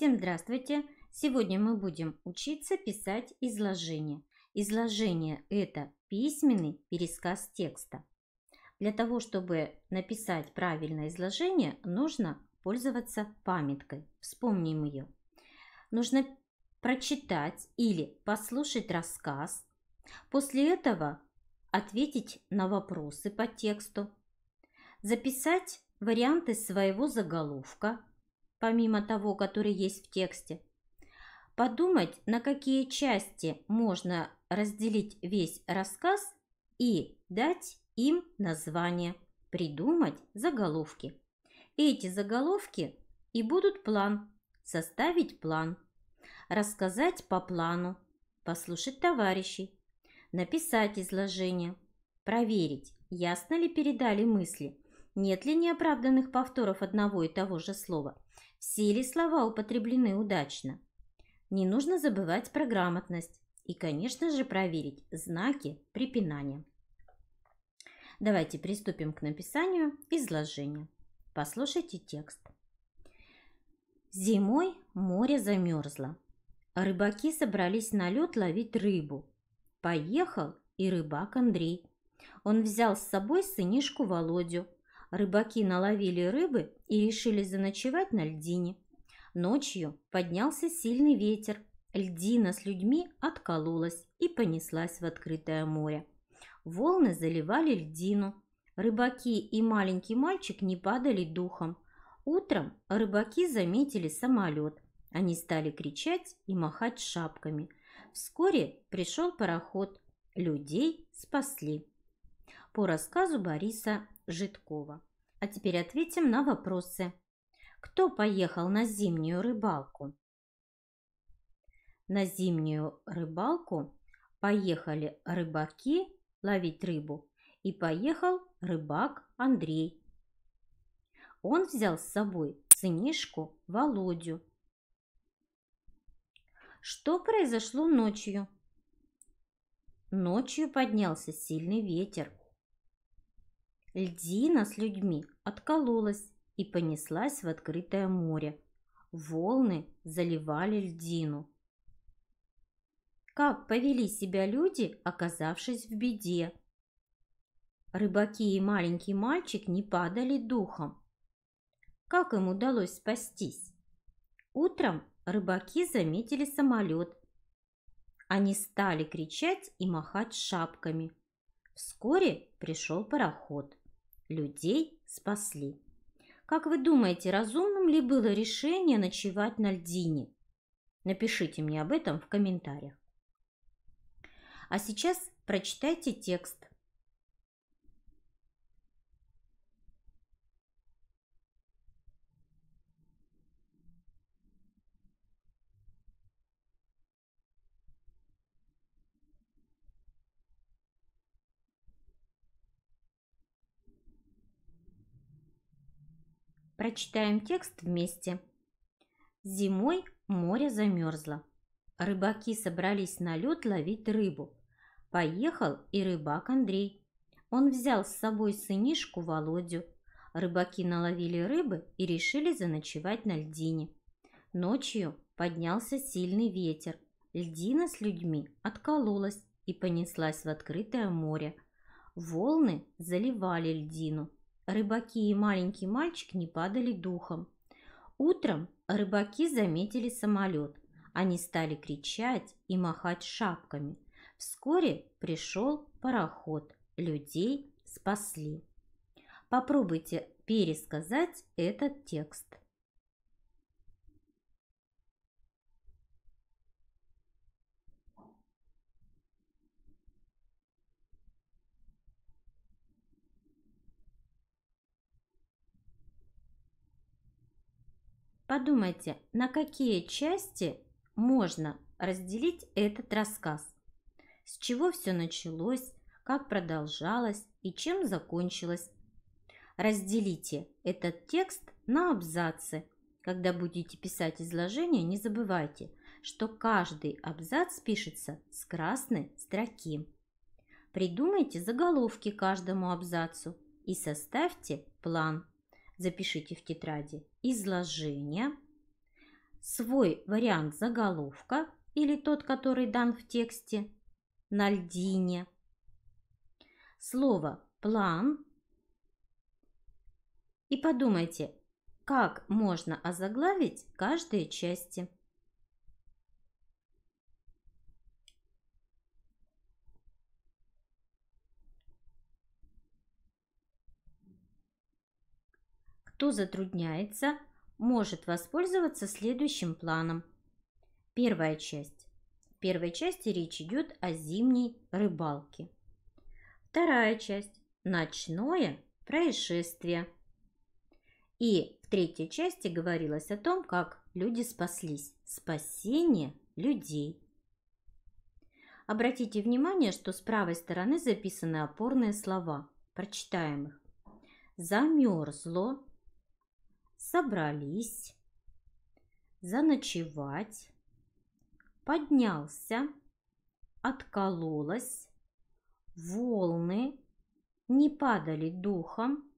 Всем здравствуйте! Сегодня мы будем учиться писать изложение. Изложение – это письменный пересказ текста. Для того, чтобы написать правильное изложение, нужно пользоваться памяткой. Вспомним ее. Нужно прочитать или послушать рассказ. После этого ответить на вопросы по тексту. Записать варианты своего заголовка – помимо того, который есть в тексте. Подумать, на какие части можно разделить весь рассказ и дать им название, придумать заголовки. Эти заголовки и будут план, составить план, рассказать по плану, послушать товарищей, написать изложение, проверить, ясно ли передали мысли, нет ли неоправданных повторов одного и того же слова, все ли слова употреблены удачно? Не нужно забывать про грамотность и, конечно же, проверить знаки препинания. Давайте приступим к написанию изложения. Послушайте текст. Зимой море замерзло. Рыбаки собрались на лед ловить рыбу. Поехал и рыбак Андрей. Он взял с собой сынишку Володю – рыбаки наловили рыбы и решили заночевать на льдине. Ночью поднялся сильный ветер, льдина с людьми откололась и понеслась в открытое море. Волны заливали льдину. Рыбаки и маленький мальчик не падали духом. Утром рыбаки заметили самолет. Они стали кричать и махать шапками. Вскоре пришел пароход. Людей спасли по рассказу Бориса Житкова. А теперь ответим на вопросы. Кто поехал на зимнюю рыбалку? На зимнюю рыбалку поехали рыбаки ловить рыбу и поехал рыбак Андрей. Он взял с собой сынишку Володю. Что произошло ночью? Ночью поднялся сильный ветер. Льдина с людьми откололась и понеслась в открытое море. Волны заливали льдину. Как повели себя люди, оказавшись в беде? Рыбаки и маленький мальчик не падали духом. Как им удалось спастись? Утром рыбаки заметили самолет. Они стали кричать и махать шапками. Вскоре пришел пароход. Людей спасли. Как вы думаете, разумным ли было решение ночевать на льдине? Напишите мне об этом в комментариях. А сейчас прочитайте текст Прочитаем текст вместе. Зимой море замерзло. Рыбаки собрались на лед ловить рыбу. Поехал и рыбак Андрей. Он взял с собой сынишку Володю. Рыбаки наловили рыбы и решили заночевать на льдине. Ночью поднялся сильный ветер. Льдина с людьми откололась и понеслась в открытое море. Волны заливали льдину – рыбаки и маленький мальчик не падали духом. Утром рыбаки заметили самолет. Они стали кричать и махать шапками. Вскоре пришел пароход. Людей спасли. Попробуйте пересказать этот текст. Подумайте, на какие части можно разделить этот рассказ. С чего все началось, как продолжалось и чем закончилось. Разделите этот текст на абзацы. Когда будете писать изложение, не забывайте, что каждый абзац пишется с красной строки. Придумайте заголовки каждому абзацу и составьте план запишите в тетради, изложение, свой вариант заголовка или тот, который дан в тексте, на льдине. Слово «план» и подумайте, как можно озаглавить каждые части. Кто затрудняется, может воспользоваться следующим планом. Первая часть. В первой части речь идет о зимней рыбалке. Вторая часть. Ночное происшествие. И в третьей части говорилось о том, как люди спаслись. Спасение людей. Обратите внимание, что с правой стороны записаны опорные слова. Прочитаем их. Замерзло, собрались, заночевать, поднялся, откололось волны не падали духом,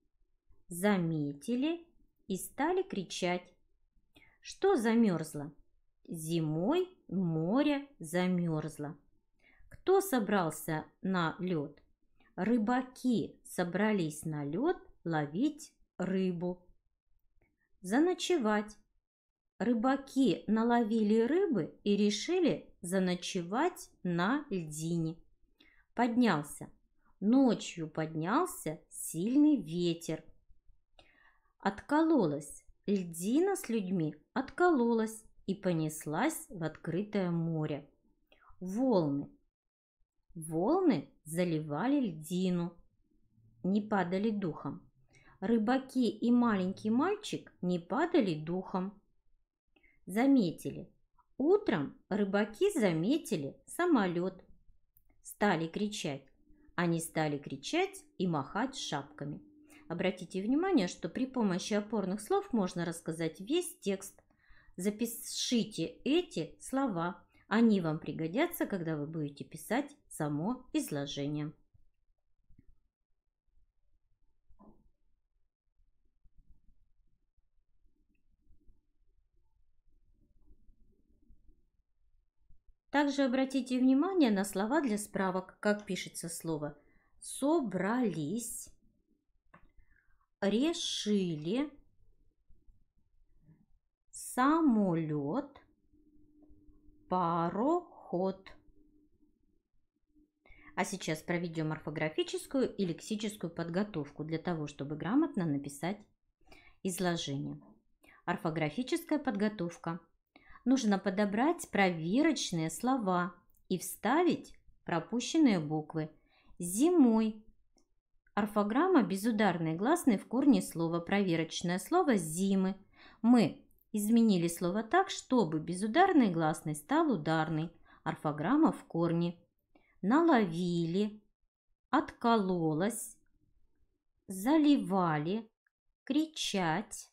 заметили и стали кричать. Что замерзло? Зимой море замерзло. Кто собрался на лед? Рыбаки собрались на лед ловить рыбу заночевать. Рыбаки наловили рыбы и решили заночевать на льдине. Поднялся. Ночью поднялся сильный ветер. Откололась. Льдина с людьми откололась и понеслась в открытое море. Волны. Волны заливали льдину. Не падали духом рыбаки и маленький мальчик не падали духом. Заметили. Утром рыбаки заметили самолет. Стали кричать. Они стали кричать и махать шапками. Обратите внимание, что при помощи опорных слов можно рассказать весь текст. Запишите эти слова. Они вам пригодятся, когда вы будете писать само изложение. Также обратите внимание на слова для справок, как пишется слово «собрались», «решили», «самолет», «пароход». А сейчас проведем орфографическую и лексическую подготовку для того, чтобы грамотно написать изложение. Орфографическая подготовка – нужно подобрать проверочные слова и вставить пропущенные буквы. Зимой. Орфограмма безударной гласной в корне слова. Проверочное слово «зимы». Мы изменили слово так, чтобы безударный гласный стал ударный. Орфограмма в корне. Наловили. откололось, Заливали. Кричать.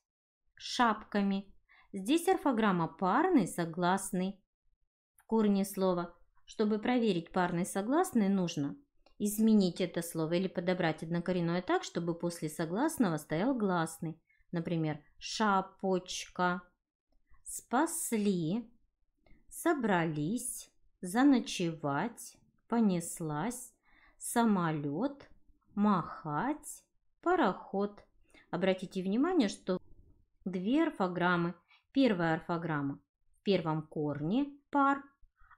Шапками. Здесь орфограмма парный, согласный. В корне слова. Чтобы проверить парный согласный, нужно изменить это слово или подобрать однокоренное так, чтобы после согласного стоял гласный. Например, шапочка. Спасли, собрались, заночевать, понеслась, самолет, махать, пароход. Обратите внимание, что две орфограммы – Первая орфограмма в первом корне пар,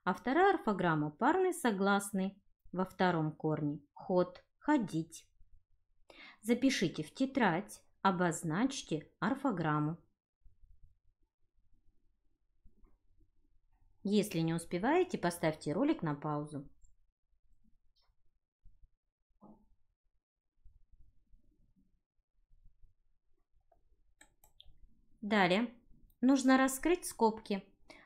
а вторая орфограмма парный согласный во втором корне ход, ходить. Запишите в тетрадь, обозначьте орфограмму. Если не успеваете, поставьте ролик на паузу. Далее нужно раскрыть скобки.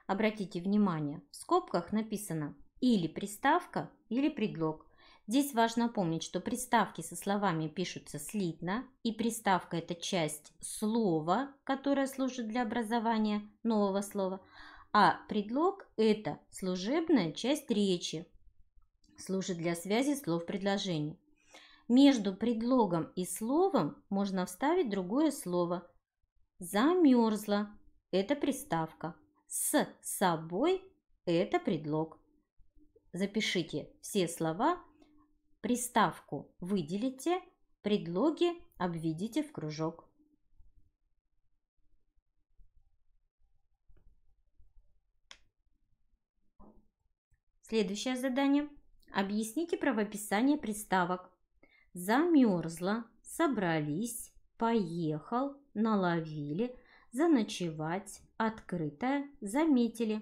Обратите внимание, в скобках написано или приставка, или предлог. Здесь важно помнить, что приставки со словами пишутся слитно, и приставка – это часть слова, которая служит для образования нового слова, а предлог – это служебная часть речи, служит для связи слов предложений. Между предлогом и словом можно вставить другое слово. Замерзла это приставка. С собой это предлог. Запишите все слова, приставку выделите, предлоги обведите в кружок. Следующее задание. Объясните правописание приставок. Замерзла, собрались, поехал, наловили – заночевать, открытое, заметили.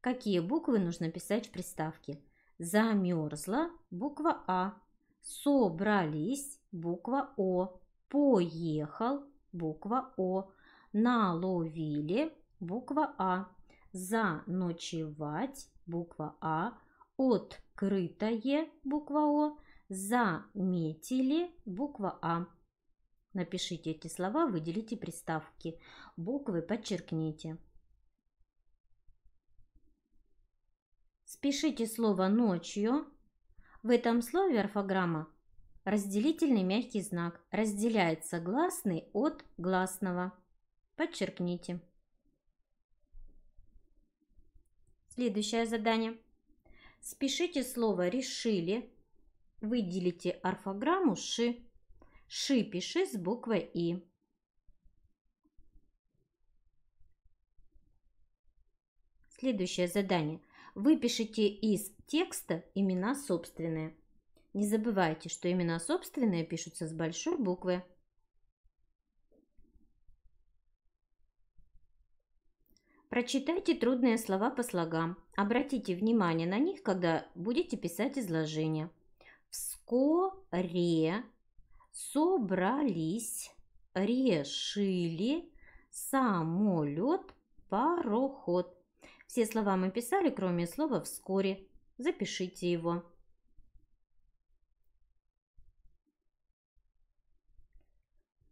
Какие буквы нужно писать в приставке? Замерзла – буква А, собрались – буква О, поехал – буква О, наловили – буква А, заночевать – буква А, открытое – буква О, заметили – буква А. Напишите эти слова, выделите приставки, буквы подчеркните. Спишите слово «ночью». В этом слове орфограмма разделительный мягкий знак. Разделяет согласный от гласного. Подчеркните. Следующее задание. Спишите слово «решили». Выделите орфограмму «ши». Ши пиши с буквой И. Следующее задание. Выпишите из текста имена собственные. Не забывайте, что имена собственные пишутся с большой буквы. Прочитайте трудные слова по слогам. Обратите внимание на них, когда будете писать изложение. Вскоре собрались, решили, самолет, пароход. Все слова мы писали, кроме слова «вскоре». Запишите его.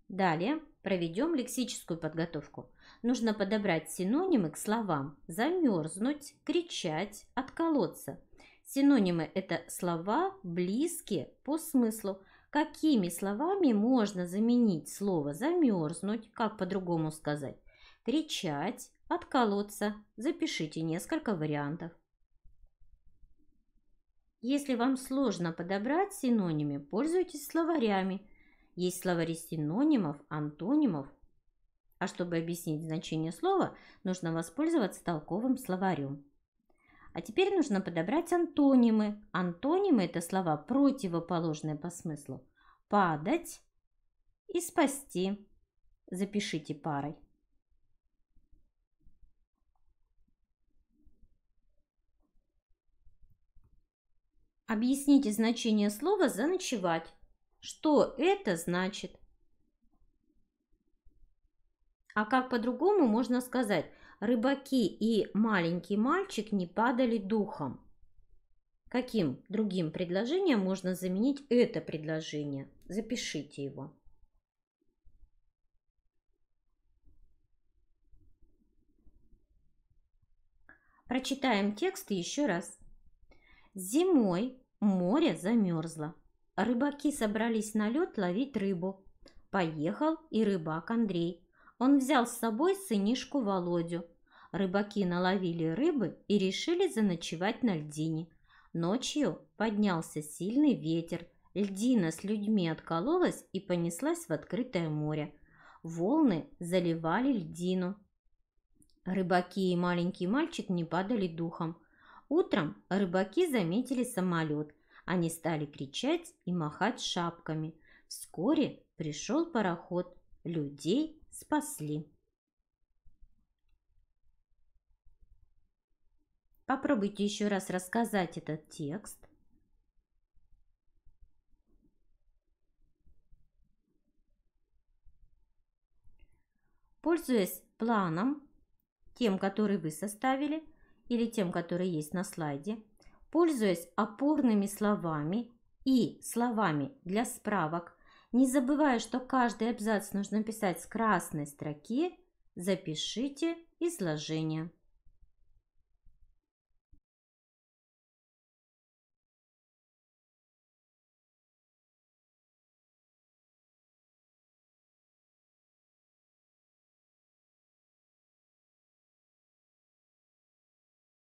Далее проведем лексическую подготовку. Нужно подобрать синонимы к словам «замерзнуть», «кричать», «отколоться». Синонимы – это слова близкие по смыслу – Какими словами можно заменить слово «замерзнуть», как по-другому сказать? Кричать, отколоться. Запишите несколько вариантов. Если вам сложно подобрать синонимы, пользуйтесь словарями. Есть словари синонимов, антонимов. А чтобы объяснить значение слова, нужно воспользоваться толковым словарем. А теперь нужно подобрать антонимы. Антонимы – это слова противоположные по смыслу. Падать и спасти. Запишите парой. Объясните значение слова «заночевать». Что это значит? А как по-другому можно сказать – рыбаки и маленький мальчик не падали духом. Каким другим предложением можно заменить это предложение? Запишите его. Прочитаем текст еще раз. Зимой море замерзло. Рыбаки собрались на лед ловить рыбу. Поехал и рыбак Андрей. Он взял с собой сынишку Володю – рыбаки наловили рыбы и решили заночевать на льдине. Ночью поднялся сильный ветер, льдина с людьми откололась и понеслась в открытое море. Волны заливали льдину. Рыбаки и маленький мальчик не падали духом. Утром рыбаки заметили самолет. Они стали кричать и махать шапками. Вскоре пришел пароход. Людей спасли. Попробуйте еще раз рассказать этот текст. Пользуясь планом, тем, который вы составили, или тем, который есть на слайде, пользуясь опорными словами и словами для справок, не забывая, что каждый абзац нужно писать с красной строки, запишите изложение.